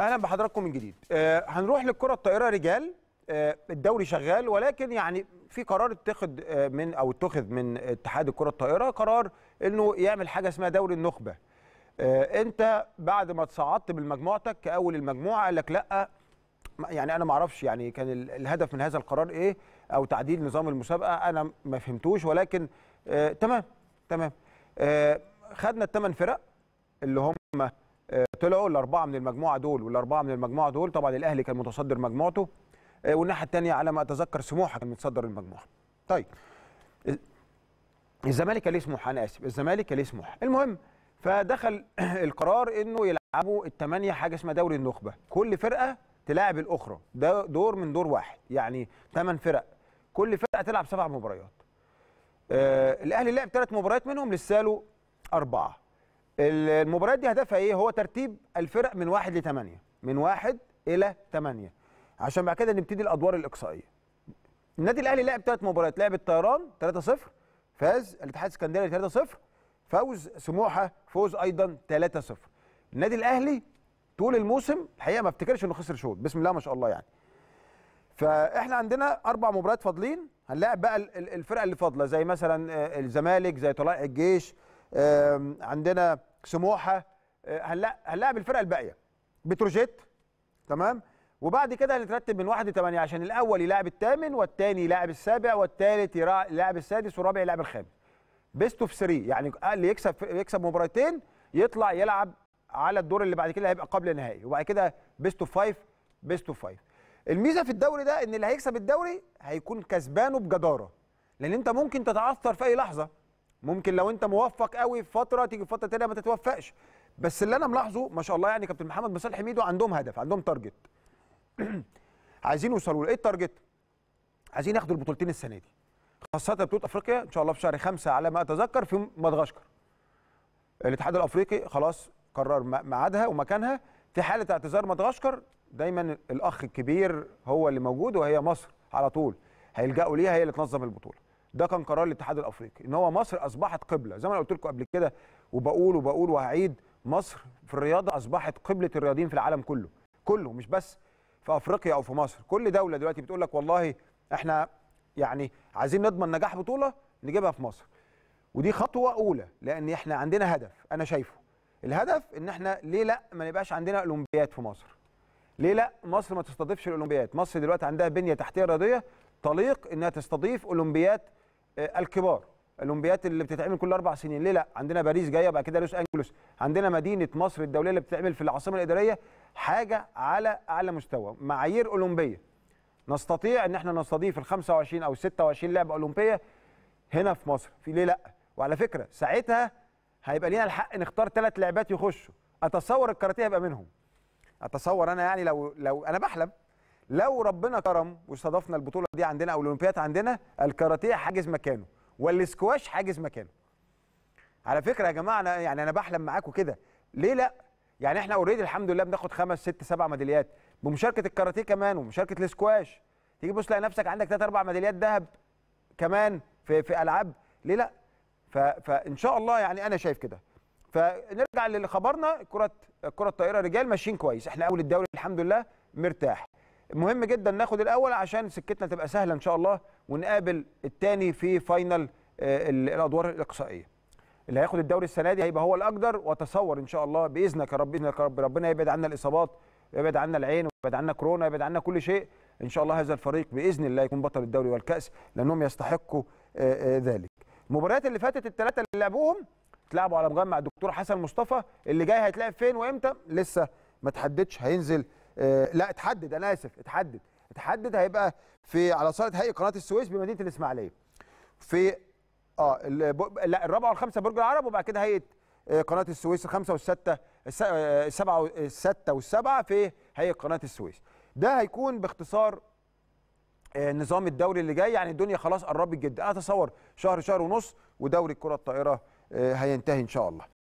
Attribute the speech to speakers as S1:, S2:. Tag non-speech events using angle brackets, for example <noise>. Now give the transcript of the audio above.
S1: اهلا بحضراتكم من جديد آه هنروح للكره الطائره رجال آه الدوري شغال ولكن يعني في قرار اتخذ آه، من او اتخذ من اتحاد الكره الطائره قرار انه يعمل حاجه اسمها دوري النخبه آه انت بعد ما تصعدت بالمجموعتك كاول المجموعه قال لك لا يعني انا ما اعرفش يعني كان الهدف من هذا القرار ايه او تعديل نظام المسابقه انا ما فهمتوش ولكن آه تمام تمام آه خدنا الثمان فرق اللي هم آه، طلعوا الاربعه من المجموعه دول والاربعه من المجموعه دول طبعا الاهلي كان متصدر مجموعته آه، والناحيه الثانيه على ما اتذكر سموحه كان متصدر المجموعه طيب الزمالك ليه سموحه انا اسف الزمالك ليه سموحه المهم فدخل <clears throat> القرار انه يلعبوا الثمانيه حاجه اسمها دوري النخبه كل فرقه تلاعب الاخرى ده دور من دور واحد يعني ثمان فرق كل فرقه تلعب سبع مباريات آه الاهلي لعب ثلاث مباريات منهم لسه له اربعه المباريات دي هدفها ايه هو ترتيب الفرق من واحد لثمانية من واحد الى ثمانية عشان بعد كده نبتدي الادوار الاقصائيه النادي الاهلي لعب ثلاث مباريات لعب الطيران 3-0 فاز الاتحاد الاسكندري 3-0 فوز سموحه فوز ايضا 3-0 النادي الاهلي طول الموسم الحقيقه ما افتكرش انه خسر شوط بسم الله ما شاء الله يعني فاحنا عندنا اربع مباريات فاضلين هنلاعب بقى الفرقه اللي فاضله زي مثلا آه، الزمالك زي طلائع الجيش عندنا سموحه آه، هنلاعب الفرقه الباقيه بتروجيت تمام وبعد كده هنترتب من 1 ل 8 عشان الاول يلاعب الثامن والثاني يلاعب السابع والثالث يلاعب السادس والرابع يلاعب الخامس بيست اوف 3 يعني اللي يكسب يكسب مباراتين يطلع يلعب على الدور اللي بعد كده هيبقى قبل النهائي وبعد كده بيست اوف 5 بيست اوف 5 الميزه في الدوري ده ان اللي هيكسب الدوري هيكون كسبانه بجداره لان انت ممكن تتعثر في اي لحظه ممكن لو انت موفق قوي في فتره تيجي في فتره تانيه ما تتوفقش بس اللي انا ملاحظه ما شاء الله يعني كابتن محمد مصالح ميدو عندهم هدف عندهم تارجت <clears throat> عايزين يوصلوا لايه التارجت عايزين ياخدوا البطولتين السنه دي خاصه بطوله افريقيا ان شاء الله في شهر خمسة على ما اتذكر في مدغشقر الاتحاد الافريقي خلاص قرر ميعادها ومكانها في حاله اعتذار مدغشقر دايما الاخ الكبير هو اللي موجود وهي مصر على طول هيلجأوا ليها هي اللي تنظم البطوله ده كان قرار الاتحاد الافريقي ان هو مصر اصبحت قبله زي ما انا قلت لكم قبل كده وبقول وبقول وهعيد مصر في الرياضه اصبحت قبله الرياضيين في العالم كله كله مش بس في افريقيا او في مصر كل دوله دلوقتي بتقول لك والله احنا يعني عايزين نضمن نجاح بطوله نجيبها في مصر ودي خطوه اولى لان احنا عندنا هدف انا شايفه الهدف ان احنا ليه لا ما نبقاش عندنا اولمبياد في مصر ليه لا مصر ما تستضيفش الاولمبياد مصر دلوقتي عندها بنيه تحتيه رياضيه طليق انها تستضيف اولمبياد آه، الكبار الاولمبيات اللي بتتعمل كل اربع سنين ليه لا عندنا باريس جايه بعد كده لوس انجلوس عندنا مدينه مصر الدوليه اللي بتتعمل في العاصمه الاداريه حاجه على اعلى مستوى معايير اولمبيه نستطيع ان احنا نستضيف ال 25 او 26 لعبه اولمبيه هنا في مصر في ليه لا وعلى فكره ساعتها هيبقى لينا الحق نختار ثلاث لعبات يخشوا اتصور الكاراتيه هيبقى منهم اتصور انا يعني لو لو انا بحلم لو ربنا كرم واستضفنا البطوله دي عندنا او الاولمبياد عندنا الكاراتيه حاجز مكانه والسكواش حاجز مكانه على فكره يا جماعه انا يعني انا بحلم معاكم كده ليه لا يعني احنا اوريدي الحمد لله بناخد خمس ست سبع ميداليات بمشاركه الكاراتيه كمان ومشاركه السكواش تيجي بص تلاقي نفسك عندك ثلاث اربع ميداليات ذهب كمان في في العاب ليه لا ف... فان شاء الله يعني انا شايف كده فنرجع لخبرنا كره كره الطائره رجال ماشيين كويس احنا اول الدوري الحمد لله مرتاح مهم جدا ناخد الاول عشان سكتنا تبقى سهله ان شاء الله ونقابل الثاني في فاينل آه، الادوار الاقصائيه اللي هياخد الدوري السنه دي هيبقى هو الاقدر واتصور ان شاء الله باذنك يا رب باذنك يا رب ربنا يبعد عنا الاصابات ويبعد عنا العين ويبعد عنا كورونا ويبعد عنا كل شيء ان شاء الله هذا الفريق باذن الله يكون بطل الدوري والكاس لانهم يستحقوا آه، آه، ذلك المباريات اللي فاتت الثلاثه اللي لعبوهم اتلعبوا على مجمع الدكتور حسن مصطفى اللي جاي هيتلعب فين وامتى لسه ما تحددش هينزل آه، لا اتحدد انا اسف اتحدد اتحدد هيبقى في على صاله هيئه قناه السويس بمدينه الاسماعيليه في اه لا الرابعه والخامسه برج العرب وبعد كده هيئه آه، قناه السويس الخمسه والسته آه، السبعه السته والسبعه في هيئه قناه السويس ده هيكون باختصار النظام الدوري اللي جاي يعني الدنيا خلاص قربت جدا اتصور شهر شهر ونص ودوري الكره الطائره هينتهي ان شاء الله